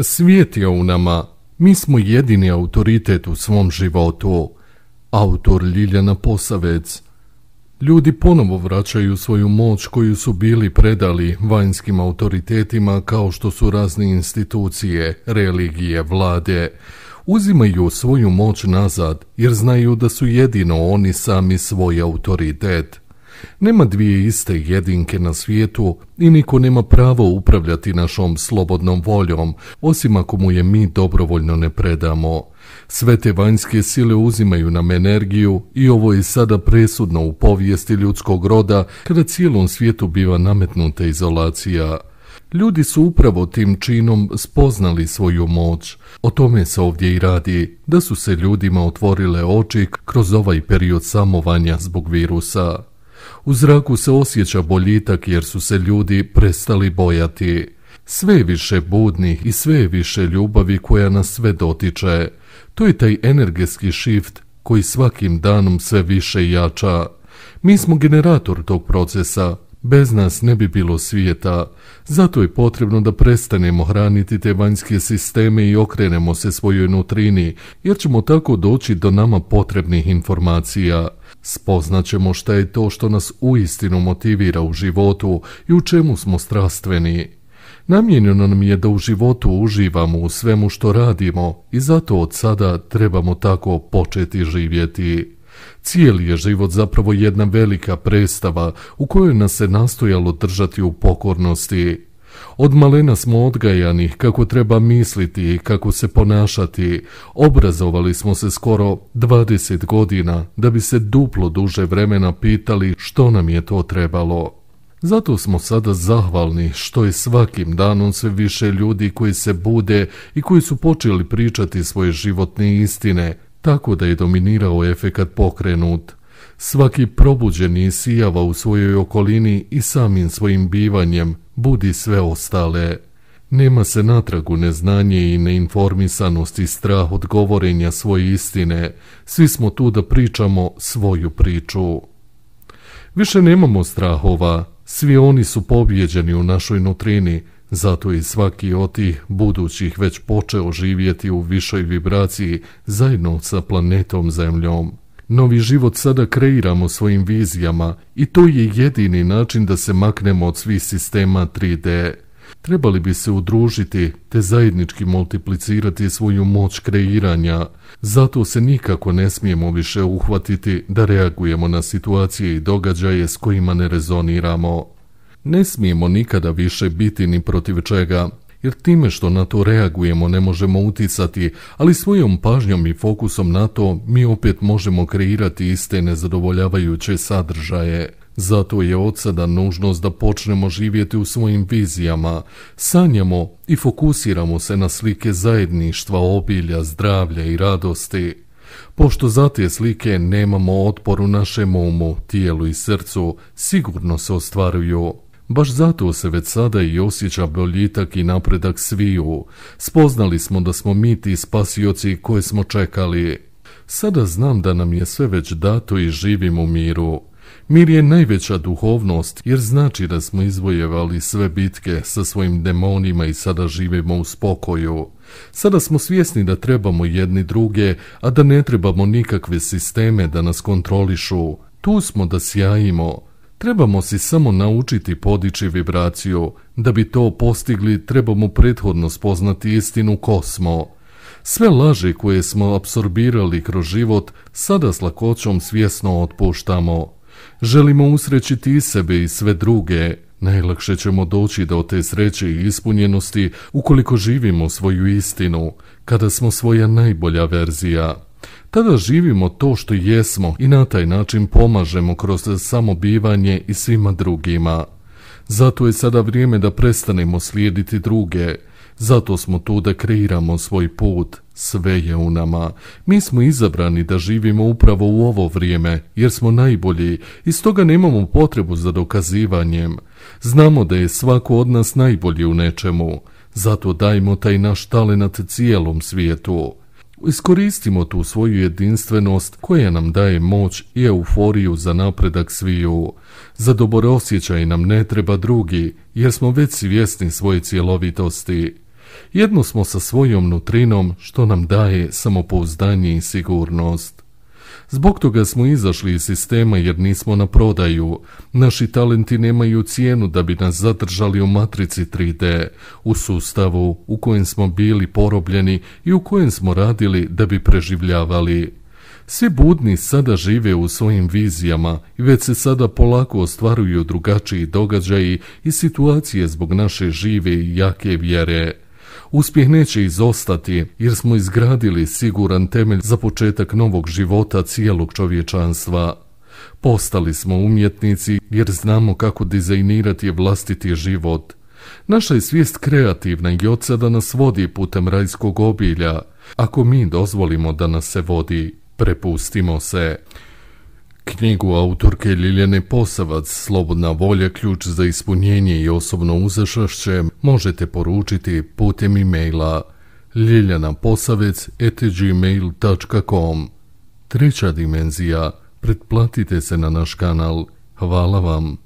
Svijet je u nama, mi smo jedini autoritet u svom životu. Autor Ljiljana Posavec. Ljudi ponovo vraćaju svoju moć koju su bili predali vanjskim autoritetima kao što su razne institucije, religije, vlade. Uzimaju svoju moć nazad jer znaju da su jedino oni sami svoj autoritet. Nema dvije iste jedinke na svijetu i niko nema pravo upravljati našom slobodnom voljom, osim ako mu je mi dobrovoljno ne predamo. Sve te vanjske sile uzimaju nam energiju i ovo je sada presudno u povijesti ljudskog roda kada cijelom svijetu biva nametnuta izolacija. Ljudi su upravo tim činom spoznali svoju moć. O tome se ovdje i radi, da su se ljudima otvorile oči kroz ovaj period samovanja zbog virusa. U zraku se osjeća boljitak jer su se ljudi prestali bojati. Sve više budnih i sve više ljubavi koja nas sve dotiče. To je taj energetski shift koji svakim danom sve više jača. Mi smo generator tog procesa, Bez nas ne bi bilo svijeta, zato je potrebno da prestanemo hraniti te vanjske sisteme i okrenemo se svojoj nutrini, jer ćemo tako doći do nama potrebnih informacija. ćemo šta je to što nas uistinu motivira u životu i u čemu smo strastveni. Namjenjeno nam je da u životu uživamo u svemu što radimo i zato od sada trebamo tako početi živjeti. Cijeli je život zapravo jedna velika prestava u kojoj nas se nastojalo držati u pokornosti. Od malena smo odgajani kako treba misliti i kako se ponašati. Obrazovali smo se skoro 20 godina da bi se duplo duže vremena pitali što nam je to trebalo. Zato smo sada zahvalni što je svakim danom sve više ljudi koji se bude i koji su počeli pričati svoje životne istine, tako da je dominirao efekat pokrenut. Svaki probuđeni sijava u svojoj okolini i samim svojim bivanjem budi sve ostale. Nema se natragu neznanje i neinformisanost i strah od govorenja svoje istine. Svi smo tu da pričamo svoju priču. Više nemamo strahova, svi oni su pobjeđeni u našoj nutrini, zato i svaki od tih budućih već počeo živjeti u višoj vibraciji zajedno sa planetom Zemljom. Novi život sada kreiramo svojim vizijama i to je jedini način da se maknemo od svih sistema 3D. Trebali bi se udružiti te zajednički multiplicirati svoju moć kreiranja. Zato se nikako ne smijemo više uhvatiti da reagujemo na situacije i događaje s kojima ne rezoniramo. Ne smijemo nikada više biti ni protiv čega, jer time što na to reagujemo ne možemo uticati, ali svojom pažnjom i fokusom na to mi opet možemo kreirati iste nezadovoljavajuće sadržaje. Zato je od sada nužnost da počnemo živjeti u svojim vizijama, sanjamo i fokusiramo se na slike zajedništva, obilja, zdravlja i radosti. Pošto za te slike nemamo otporu našem umu, tijelu i srcu, sigurno se ostvaruju. Baš zato se već sada i osjeća boljitak i napredak sviju. Spoznali smo da smo mi ti spasioci koje smo čekali. Sada znam da nam je sve već dato i živimo u miru. Mir je najveća duhovnost jer znači da smo izvojevali sve bitke sa svojim demonima i sada živimo u spokoju. Sada smo svjesni da trebamo jedni druge, a da ne trebamo nikakve sisteme da nas kontrolišu. Tu smo da sjajimo. Trebamo si samo naučiti podići vibraciju. Da bi to postigli, trebamo prethodno spoznati istinu kosmo. Sve laži koje smo apsorbirali kroz život, sada s lakoćom svjesno otpuštamo. Želimo usrećiti i sebe i sve druge. Najlakše ćemo doći do te sreće i ispunjenosti ukoliko živimo svoju istinu, kada smo svoja najbolja verzija. Tada živimo to što jesmo i na taj način pomažemo kroz samobivanje i svima drugima. Zato je sada vrijeme da prestanemo slijediti druge. Zato smo tu da kreiramo svoj put. Sve je u nama. Mi smo izabrani da živimo upravo u ovo vrijeme, jer smo najbolji i stoga nemamo potrebu za dokazivanjem. Znamo da je svako od nas najbolji u nečemu. Zato dajmo taj naš talenat cijelom svijetu. Iskoristimo tu svoju jedinstvenost koja nam daje moć i euforiju za napredak sviju. Za osjećaj nam ne treba drugi, jer smo već svjesni svoje cjelovitosti. Jedno smo sa svojom nutrinom što nam daje samopouzdanje i sigurnost. Zbog toga smo izašli iz sistema jer nismo na prodaju. Naši talenti nemaju cijenu da bi nas zadržali u matrici 3D, u sustavu u kojem smo bili porobljeni i u kojem smo radili da bi preživljavali. Svi budni sada žive u svojim vizijama i već se sada polako ostvaruju drugačiji događaji i situacije zbog naše žive i jake vjere. Uspjeh neće izostati jer smo izgradili siguran temelj za početak novog života cijelog čovječanstva. Postali smo umjetnici jer znamo kako dizajnirati vlastiti život. Naša je svijest kreativna i od sada nas vodi putem rajskog obilja, ako mi dozvolimo da nas se vodi, prepustimo se. Knjigu autorke Liljane Posavac Slobodna volja ključ za ispunjenje i osobno uzašašće možete poručiti putem e-maila liljanaposavec.gmail.com Treća dimenzija, pretplatite se na naš kanal. Hvala vam.